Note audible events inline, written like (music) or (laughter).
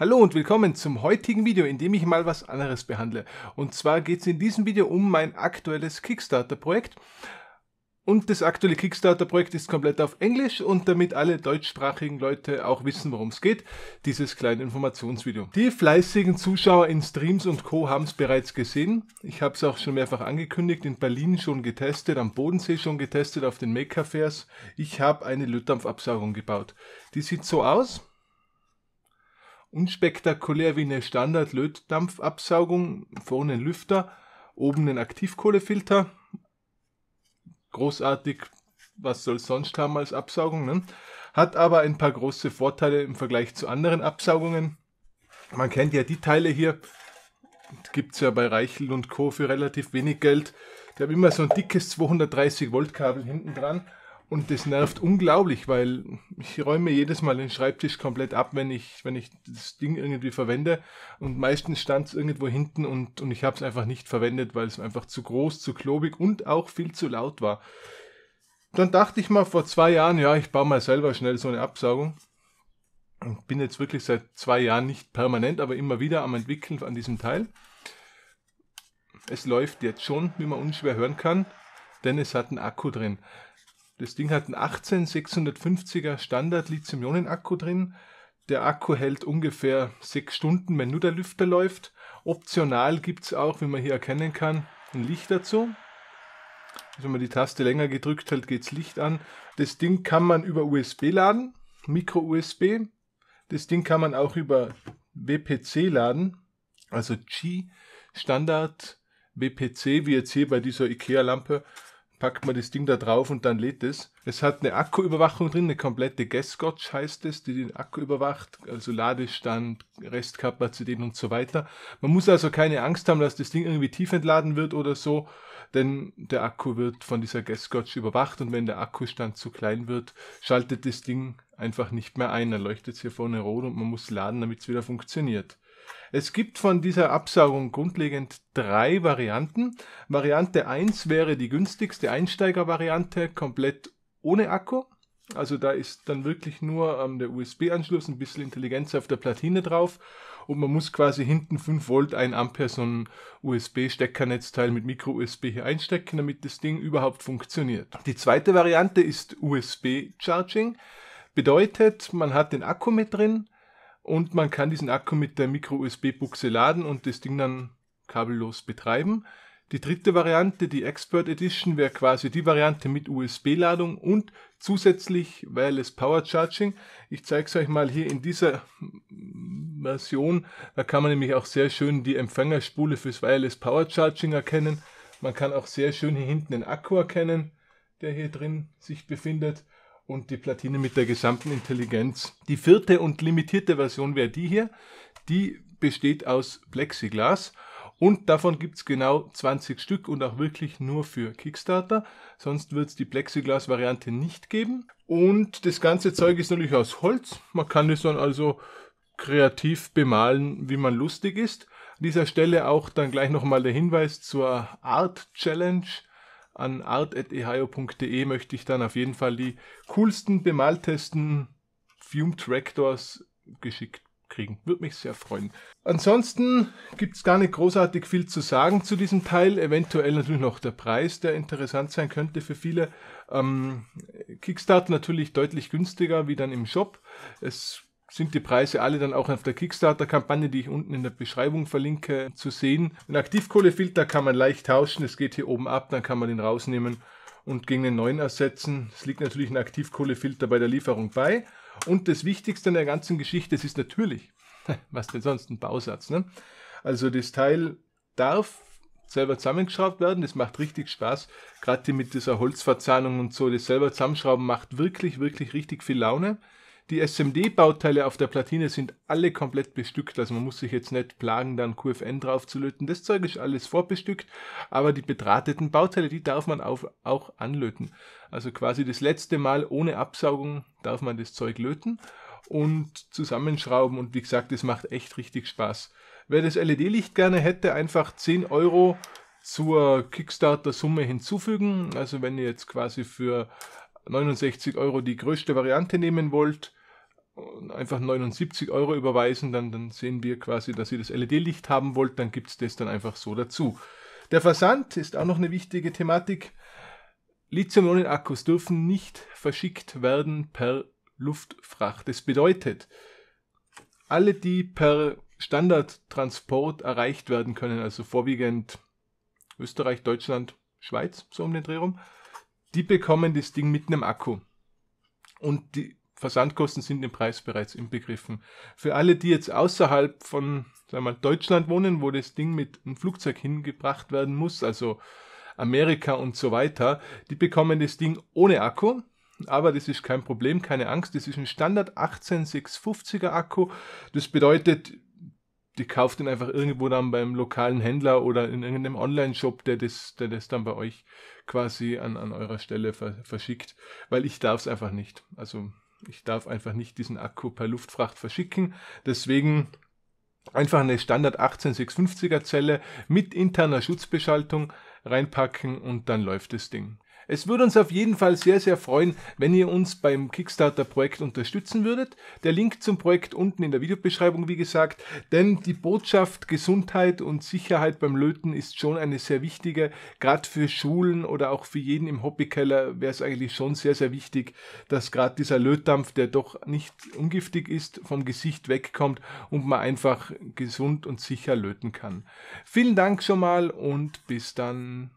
Hallo und willkommen zum heutigen Video, in dem ich mal was anderes behandle. Und zwar geht es in diesem Video um mein aktuelles Kickstarter-Projekt. Und das aktuelle Kickstarter-Projekt ist komplett auf Englisch und damit alle deutschsprachigen Leute auch wissen, worum es geht, dieses kleine Informationsvideo. Die fleißigen Zuschauer in Streams und Co. haben es bereits gesehen. Ich habe es auch schon mehrfach angekündigt, in Berlin schon getestet, am Bodensee schon getestet, auf den Make-Fairs. Ich habe eine Lütdampfabsaugung gebaut. Die sieht so aus unspektakulär wie eine Standard-Lötdampfabsaugung, vorne ein Lüfter, oben ein Aktivkohlefilter. Großartig, was soll sonst haben als Absaugung, ne? Hat aber ein paar große Vorteile im Vergleich zu anderen Absaugungen. Man kennt ja die Teile hier, gibt es ja bei Reichel und Co. für relativ wenig Geld. Die haben immer so ein dickes 230 Volt Kabel hinten dran und das nervt unglaublich, weil ich räume jedes Mal den Schreibtisch komplett ab, wenn ich, wenn ich das Ding irgendwie verwende. Und meistens stand es irgendwo hinten und, und ich habe es einfach nicht verwendet, weil es einfach zu groß, zu klobig und auch viel zu laut war. Dann dachte ich mal vor zwei Jahren, ja, ich baue mal selber schnell so eine Absaugung. Und bin jetzt wirklich seit zwei Jahren nicht permanent, aber immer wieder am Entwickeln an diesem Teil. Es läuft jetzt schon, wie man unschwer hören kann, denn es hat einen Akku drin. Das Ding hat einen 18650 er Standard Lithium-Ionen-Akku drin. Der Akku hält ungefähr 6 Stunden, wenn nur der Lüfter läuft. Optional gibt es auch, wie man hier erkennen kann, ein Licht dazu. Also wenn man die Taste länger gedrückt hält, geht das Licht an. Das Ding kann man über USB laden, Micro-USB. Das Ding kann man auch über WPC laden, also G-Standard WPC, wie jetzt hier bei dieser IKEA-Lampe packt man das Ding da drauf und dann lädt es. Es hat eine Akkuüberwachung drin, eine komplette Gasgotch heißt es, die den Akku überwacht, also Ladestand, Restkapazität und so weiter. Man muss also keine Angst haben, dass das Ding irgendwie tief entladen wird oder so, denn der Akku wird von dieser Gasgotch überwacht und wenn der Akkustand zu klein wird, schaltet das Ding einfach nicht mehr ein. Dann leuchtet es hier vorne rot und man muss laden, damit es wieder funktioniert. Es gibt von dieser Absaugung grundlegend drei Varianten. Variante 1 wäre die günstigste Einsteigervariante, komplett ohne Akku. Also da ist dann wirklich nur ähm, der USB-Anschluss, ein bisschen Intelligenz auf der Platine drauf und man muss quasi hinten 5 Volt 1 Ampere so ein USB-Steckernetzteil mit Micro-USB hier einstecken, damit das Ding überhaupt funktioniert. Die zweite Variante ist USB-Charging. Bedeutet, man hat den Akku mit drin, und man kann diesen Akku mit der Micro-USB-Buchse laden und das Ding dann kabellos betreiben. Die dritte Variante, die Expert Edition, wäre quasi die Variante mit USB-Ladung und zusätzlich Wireless Power Charging. Ich zeige es euch mal hier in dieser Version. Da kann man nämlich auch sehr schön die Empfängerspule fürs Wireless Power Charging erkennen. Man kann auch sehr schön hier hinten den Akku erkennen, der hier drin sich befindet und die Platine mit der gesamten Intelligenz. Die vierte und limitierte Version wäre die hier. Die besteht aus Plexiglas und davon gibt es genau 20 Stück und auch wirklich nur für Kickstarter. Sonst wird es die Plexiglas-Variante nicht geben. Und das ganze Zeug ist natürlich aus Holz. Man kann es dann also kreativ bemalen, wie man lustig ist. An dieser Stelle auch dann gleich nochmal der Hinweis zur Art Challenge an art.ehio.de möchte ich dann auf jeden Fall die coolsten, bemaltesten Fume Tractors geschickt kriegen. Würde mich sehr freuen. Ansonsten gibt es gar nicht großartig viel zu sagen zu diesem Teil. Eventuell natürlich noch der Preis, der interessant sein könnte für viele. Ähm, Kickstarter natürlich deutlich günstiger wie dann im Shop. Es sind die Preise alle dann auch auf der Kickstarter-Kampagne, die ich unten in der Beschreibung verlinke, zu sehen. Den Aktivkohlefilter kann man leicht tauschen, es geht hier oben ab, dann kann man den rausnehmen und gegen den neuen ersetzen. Es liegt natürlich ein Aktivkohlefilter bei der Lieferung bei. Und das Wichtigste an der ganzen Geschichte, es ist natürlich, (laughs) was denn sonst, ein Bausatz. Ne? Also das Teil darf selber zusammengeschraubt werden. Das macht richtig Spaß. Gerade mit dieser Holzverzahnung und so, das selber zusammenschrauben macht wirklich, wirklich richtig viel Laune. Die SMD-Bauteile auf der Platine sind alle komplett bestückt, also man muss sich jetzt nicht plagen, dann QFN drauf zu löten. Das Zeug ist alles vorbestückt, aber die bedrahteten Bauteile, die darf man auf, auch anlöten. Also quasi das letzte Mal ohne Absaugung darf man das Zeug löten und zusammenschrauben und wie gesagt, das macht echt richtig Spaß. Wer das LED-Licht gerne hätte, einfach 10 Euro zur Kickstarter-Summe hinzufügen. Also wenn ihr jetzt quasi für 69 Euro die größte Variante nehmen wollt, einfach 79 Euro überweisen, dann, dann sehen wir quasi, dass ihr das LED-Licht haben wollt, dann gibt es das dann einfach so dazu. Der Versand ist auch noch eine wichtige Thematik. Lithium-Ionen-Akkus dürfen nicht verschickt werden per Luftfracht. Das bedeutet, alle, die per Standardtransport erreicht werden können, also vorwiegend Österreich, Deutschland, Schweiz, so um den Dreh rum, die bekommen das Ding mit einem Akku. Und die Versandkosten sind im Preis bereits inbegriffen. Für alle, die jetzt außerhalb von sagen wir Deutschland wohnen, wo das Ding mit einem Flugzeug hingebracht werden muss, also Amerika und so weiter, die bekommen das Ding ohne Akku. Aber das ist kein Problem, keine Angst. Das ist ein Standard 18650er Akku. Das bedeutet, die kauft ihn einfach irgendwo dann beim lokalen Händler oder in irgendeinem Online-Shop, der das, der das dann bei euch quasi an, an eurer Stelle verschickt, weil ich darf es einfach nicht. Also ich darf einfach nicht diesen Akku per Luftfracht verschicken. Deswegen einfach eine Standard 18650er Zelle mit interner Schutzbeschaltung reinpacken und dann läuft das Ding. Es würde uns auf jeden Fall sehr, sehr freuen, wenn ihr uns beim Kickstarter-Projekt unterstützen würdet. Der Link zum Projekt unten in der Videobeschreibung, wie gesagt, denn die Botschaft Gesundheit und Sicherheit beim Löten ist schon eine sehr wichtige, gerade für Schulen oder auch für jeden im Hobbykeller wäre es eigentlich schon sehr, sehr wichtig, dass gerade dieser Lötdampf, der doch nicht ungiftig ist, vom Gesicht wegkommt und man einfach gesund und sicher löten kann. Vielen Dank schon mal und bis dann.